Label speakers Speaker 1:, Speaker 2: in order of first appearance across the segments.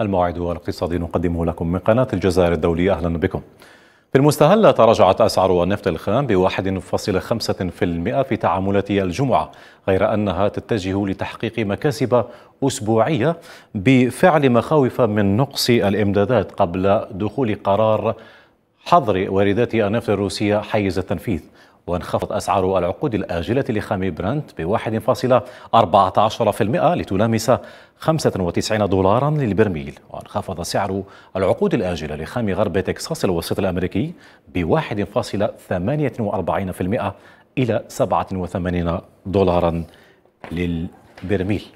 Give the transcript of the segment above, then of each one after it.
Speaker 1: الموعد الاقتصادي نقدمه لكم من قناة الجزائر الدولية أهلا بكم في المستهلة تراجعت أسعار النفط الخام ب 1.5% في في تعاملات الجمعة غير أنها تتجه لتحقيق مكاسب أسبوعية بفعل مخاوف من نقص الإمدادات قبل دخول قرار حظر واردات النفط الروسية حيز التنفيذ وانخفض أسعار العقود الآجلة لخام برنت ب 1.14% لتلامس 95 دولارا للبرميل وانخفض سعر العقود الآجلة لخام غرب تكساس الوسط الأمريكي ب 1.48% إلى 87 دولارا للبرميل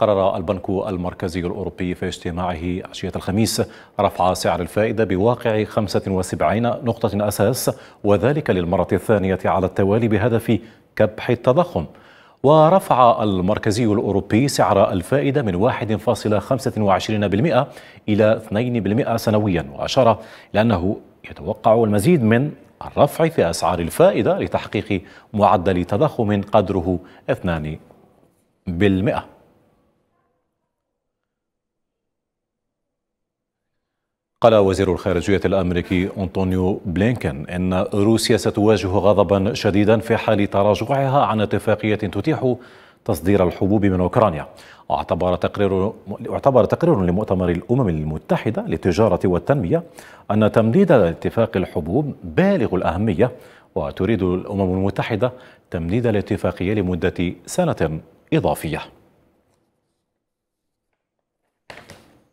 Speaker 1: قرر البنك المركزي الأوروبي في اجتماعه عشية الخميس رفع سعر الفائدة بواقع 75 نقطة أساس وذلك للمرة الثانية على التوالي بهدف كبح التضخم ورفع المركزي الأوروبي سعر الفائدة من 1.25% إلى 2% سنويا وأشار لأنه يتوقع المزيد من الرفع في أسعار الفائدة لتحقيق معدل تضخم قدره 2% قال وزير الخارجية الأمريكي أنطونيو بلينكن إن روسيا ستواجه غضبا شديدا في حال تراجعها عن اتفاقية تتيح تصدير الحبوب من أوكرانيا اعتبر تقرير اعتبر تقرير لمؤتمر الأمم المتحدة للتجارة والتنمية أن تمديد اتفاق الحبوب بالغ الأهمية وتريد الأمم المتحدة تمديد الاتفاقية لمدة سنة إضافية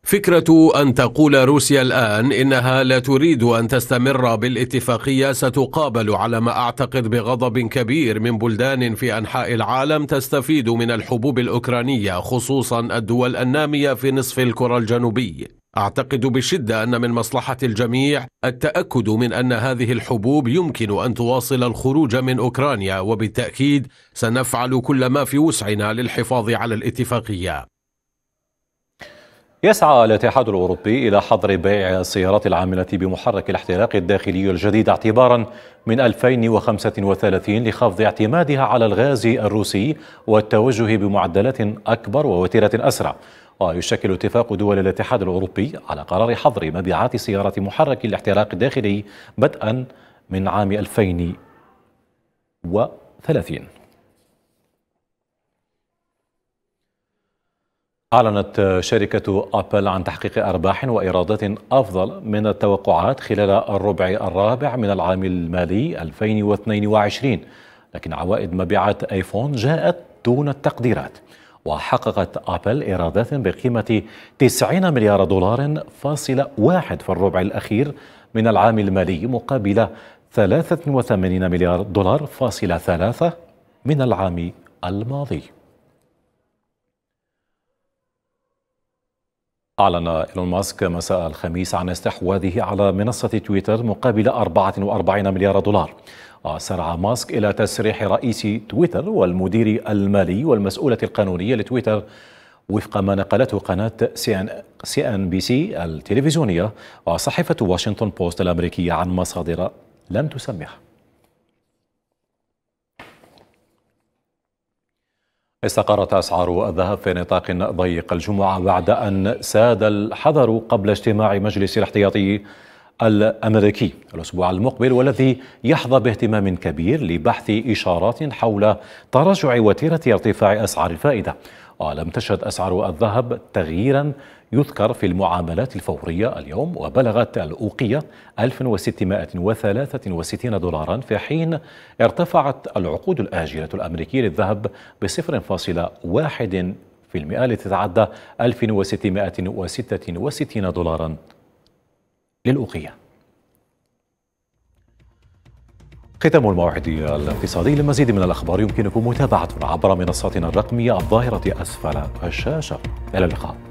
Speaker 2: فكرة أن تقول روسيا الآن إنها لا تريد أن تستمر بالاتفاقية ستقابل على ما أعتقد بغضب كبير من بلدان في أنحاء العالم تستفيد من الحبوب الأوكرانية خصوصا الدول النامية في نصف الكرة الجنوبي أعتقد بشدة أن من مصلحة الجميع التأكد من أن هذه الحبوب يمكن أن تواصل الخروج من أوكرانيا وبالتأكيد سنفعل كل ما في وسعنا للحفاظ على الاتفاقية
Speaker 1: يسعى الاتحاد الأوروبي إلى حظر بيع السيارات العاملة بمحرك الاحتراق الداخلي الجديد اعتبارا من 2035 لخفض اعتمادها على الغاز الروسي والتوجه بمعدلات أكبر ووتيرة أسرع ويشكل اتفاق دول الاتحاد الأوروبي على قرار حظر مبيعات سيارات محرك الاحتراق الداخلي بدءا من عام 2030 أعلنت شركة أبل عن تحقيق أرباح وإيرادات أفضل من التوقعات خلال الربع الرابع من العام المالي 2022 لكن عوائد مبيعات آيفون جاءت دون التقديرات وحققت أبل إيرادات بقيمة 90 مليار دولار فاصلة واحد في الربع الأخير من العام المالي مقابل 83 مليار دولار فاصلة ثلاثة من العام الماضي أعلن إيلون ماسك مساء الخميس عن استحواذه على منصة تويتر مقابل 44 مليار دولار وسارع ماسك إلى تسريح رئيس تويتر والمدير المالي والمسؤولة القانونية لتويتر وفق ما نقلته قناة سي أن بي سي التلفزيونية وصحيفة واشنطن بوست الأمريكية عن مصادر لم تسمح استقرت أسعار الذهب في نطاق ضيق الجمعة بعد أن ساد الحذر قبل اجتماع مجلس الاحتياطي الأمريكي الأسبوع المقبل والذي يحظى باهتمام كبير لبحث إشارات حول تراجع وتيرة ارتفاع أسعار الفائدة ولم تشهد أسعار الذهب تغييرا يذكر في المعاملات الفورية اليوم وبلغت الأوقية 1663 دولارا في حين ارتفعت العقود الآجلة الأمريكية للذهب ب 0.1% لتتعدى 1666 دولارا للأوقية ختام الموعد الاقتصادي لمزيد من الأخبار يمكنكم متابعتنا عبر منصاتنا الرقمية الظاهرة أسفل الشاشة إلى اللقاء